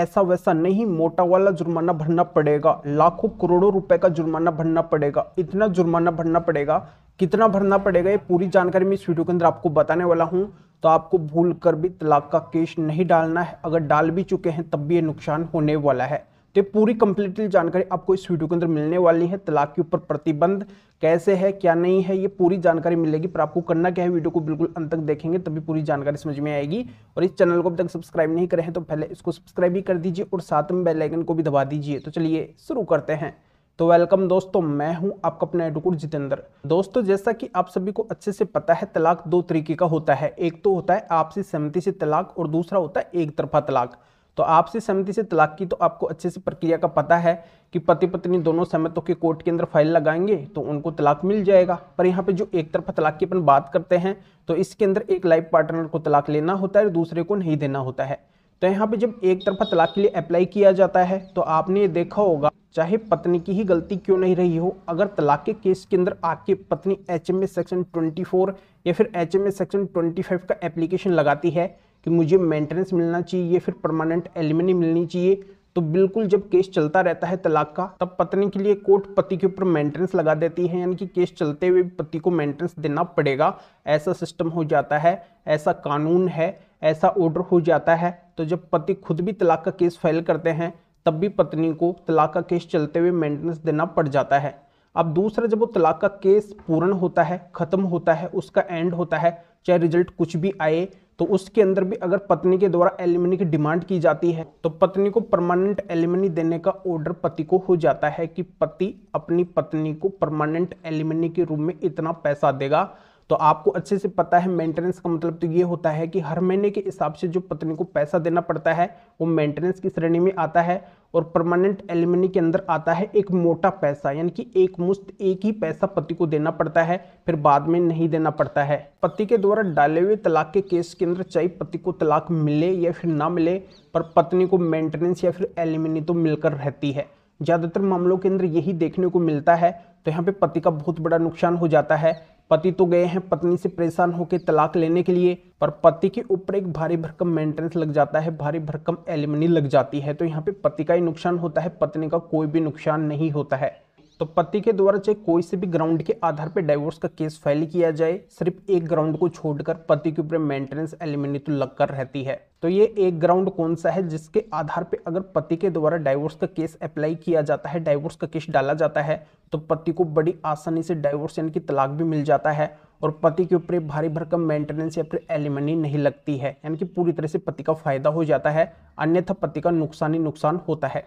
ऐसा वैसा नहीं मोटा वाला जुर्माना भरना पड़ेगा लाखों करोड़ों रुपए का जुर्माना भरना पड़ेगा इतना जुर्माना भरना पड़ेगा कितना भरना पड़ेगा ये पूरी जानकारी मैं इस वीडियो के अंदर आपको बताने वाला हूँ तो आपको भूल कर भी तलाक का केस नहीं डालना है अगर डाल भी चुके हैं तब भी ये नुकसान होने वाला है तो पूरी कंप्लीटली जानकारी आपको इस वीडियो के अंदर मिलने वाली है तलाक के ऊपर प्रतिबंध कैसे है क्या नहीं है ये पूरी जानकारी मिलेगी पर आपको करना क्या है वीडियो को बिल्कुल अंत तक देखेंगे तभी पूरी जानकारी समझ में आएगी और इस चैनल को अब तक सब्सक्राइब नहीं करें तो पहले इसको सब्सक्राइब भी कर दीजिए और साथ में बेलाइकन को भी दबा दीजिए तो चलिए शुरू करते हैं तो वेलकम दोस्तों मैं हूं आपका अपना एडवोकेट जितेंद्र दोस्तों जैसा कि आप सभी को अच्छे से पता है तलाक दो तरीके का होता है एक तो होता है आपसी सहमति से तलाक और दूसरा होता है एक तरफा तलाक तो आपसे सहमति से तलाक की तो आपको अच्छे से प्रक्रिया का पता है कि पति पत्नी दोनों सहमतों के कोर्ट के अंदर फाइल लगाएंगे तो उनको तलाक मिल जाएगा पर यहाँ पे जो एक तरफा तलाक की अपन बात करते हैं तो इसके अंदर एक लाइफ पार्टनर को तलाक लेना होता है और दूसरे को नहीं देना होता है तो यहाँ पे जब एक तरफा तलाक के लिए अप्लाई किया जाता है तो आपने ये देखा होगा चाहे पत्नी की ही गलती क्यों नहीं रही हो अगर तलाक के केस के अंदर आपकी पत्नी एच सेक्शन फोर या फिर एच सेक्शन फाइव का एप्लीकेशन लगाती है कि मुझे मेंटेनेंस मिलना चाहिए फिर परमानेंट एलिमनी मिलनी चाहिए तो बिल्कुल जब केस चलता रहता है तलाक का तब पत्नी के लिए कोर्ट पति के ऊपर मेंटेनेंस लगा देती है यानी कि केस चलते हुए पति को मेंटेनेंस देना पड़ेगा ऐसा सिस्टम हो जाता है ऐसा कानून है ऐसा ऑर्डर हो जाता है तो जब पति खुद भी तलाक का केस फाइल करते हैं तब भी पत्नी को तलाक का केस चलते हुए मेंटेनेंस देना पड़ जाता है अब दूसरा जब वो तलाक का केस पूर्ण होता है ख़त्म होता है उसका एंड होता है चाहे रिजल्ट कुछ भी आए तो उसके अंदर भी अगर पत्नी के द्वारा एलिमनी की डिमांड की जाती है तो पत्नी को परमानेंट एलिमनी देने का ऑर्डर पति को हो जाता है कि पति अपनी पत्नी को परमानेंट एलिमनी के रूप में इतना पैसा देगा तो आपको अच्छे से पता है मेंटेनेंस का मतलब तो ये होता है कि हर महीने के हिसाब से जो पत्नी को पैसा देना पड़ता है वो मेंटेनेंस की श्रेणी में आता है और परमानेंट एलिमनी के अंदर आता है एक मोटा पैसा यानी कि एक मुश्त एक ही पैसा पति को देना पड़ता है फिर बाद में नहीं देना पड़ता है पति के द्वारा डाले हुए तलाक के केस के अंदर चाहे पति को तलाक मिले या फिर ना मिले पर पत्नी को मेंटेनेंस या फिर एलिमनी तो मिलकर रहती है ज़्यादातर मामलों के अंदर यही देखने को मिलता है तो यहाँ पे पति का बहुत बड़ा नुकसान हो जाता है पति तो गए हैं पत्नी से परेशान होकर तलाक लेने के लिए पर पति के ऊपर एक भारी भरकम मेंटेनेंस लग जाता है भारी भरकम एलिमनी लग जाती है तो यहाँ पे पति का ही नुकसान होता है पत्नी का कोई भी नुकसान नहीं होता है तो पति के द्वारा चाहे कोई से भी ग्राउंड के आधार पर डाइवोर्स का केस फाइल किया जाए सिर्फ एक ग्राउंड को छोड़कर पति के ऊपर मेंटेनेंस एलिमनी तो लगकर रहती है तो ये एक ग्राउंड कौन सा है जिसके आधार पे अगर पति के द्वारा डाइवोर्स का केस अप्लाई किया जाता है डाइवोर्स का केस डाला जाता है तो पति को बड़ी आसानी से डाइवोर्स यानी कि तलाक भी मिल जाता है और पति के ऊपर भारी भरकम मेंटेनेंस या फिर एलिमनी नहीं लगती है यानी कि पूरी तरह से पति का फायदा हो जाता है अन्यथा पति का नुकसान ही नुकसान होता है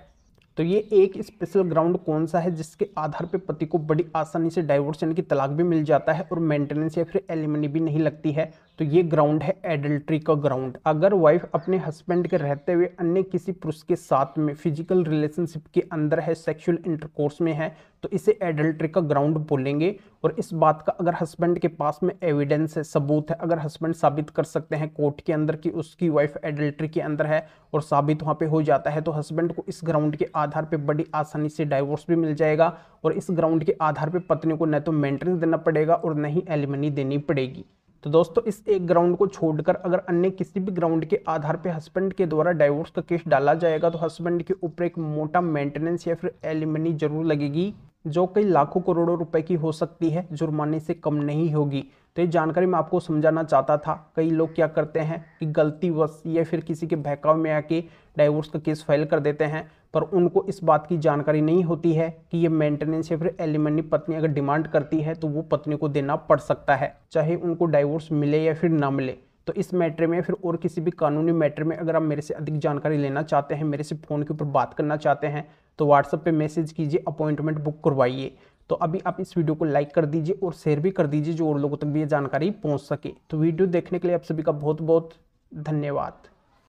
तो ये एक स्पेशल ग्राउंड कौन सा है जिसके आधार पर पति को बड़ी आसानी से डाइवोर्स यानी कि तलाक भी मिल जाता है और मेंटेनेंस या फिर एलिमनी भी नहीं लगती है तो ये ग्राउंड है एडल्ट्री का ग्राउंड अगर वाइफ अपने हस्बैंड के रहते हुए अन्य किसी पुरुष के साथ में फिजिकल रिलेशनशिप के अंदर है सेक्सुअल इंटरकोर्स में है तो इसे एडल्ट्री का ग्राउंड बोलेंगे और इस बात का अगर हस्बैंड के पास में एविडेंस है सबूत है अगर हस्बैंड साबित कर सकते हैं कोर्ट के अंदर कि उसकी वाइफ एडल्ट्री के अंदर है और साबित वहाँ पर हो जाता है तो हस्बैंड को इस ग्राउंड के आधार पर बड़ी आसानी से डाइवोर्स भी मिल जाएगा और इस ग्राउंड के आधार पर पत्नी को न तो मेंटेनेंस देना पड़ेगा और न ही एलिमनी देनी पड़ेगी तो दोस्तों इस एक ग्राउंड को छोड़कर अगर अन्य किसी भी ग्राउंड के आधार पर हस्बैंड के द्वारा डाइवोर्स का केस डाला जाएगा तो हस्बैंड के ऊपर एक मोटा मेंटेनेंस या फिर एलिमनी जरूर लगेगी जो कई लाखों करोड़ों रुपए की हो सकती है जुर्माने से कम नहीं होगी तो ये जानकारी मैं आपको समझाना चाहता था कई लोग क्या करते हैं कि गलतीवश या फिर किसी के बहकाव में आके डाइवोर्स का केस फाइल कर देते हैं पर उनको इस बात की जानकारी नहीं होती है कि ये मेंटेनेंस या फिर एलिमनी पत्नी अगर डिमांड करती है तो वो पत्नी को देना पड़ सकता है चाहे उनको डाइवोर्स मिले या फिर ना मिले तो इस मैटर में फिर और किसी भी कानूनी मैटर में अगर आप मेरे से अधिक जानकारी लेना चाहते हैं मेरे से फ़ोन के ऊपर बात करना चाहते हैं तो व्हाट्सअप पर मैसेज कीजिए अपॉइंटमेंट बुक करवाइए तो अभी आप इस वीडियो को लाइक कर दीजिए और शेयर भी कर दीजिए जो और लोगों तक भी ये जानकारी पहुँच सके तो वीडियो देखने के लिए आप सभी का बहुत बहुत धन्यवाद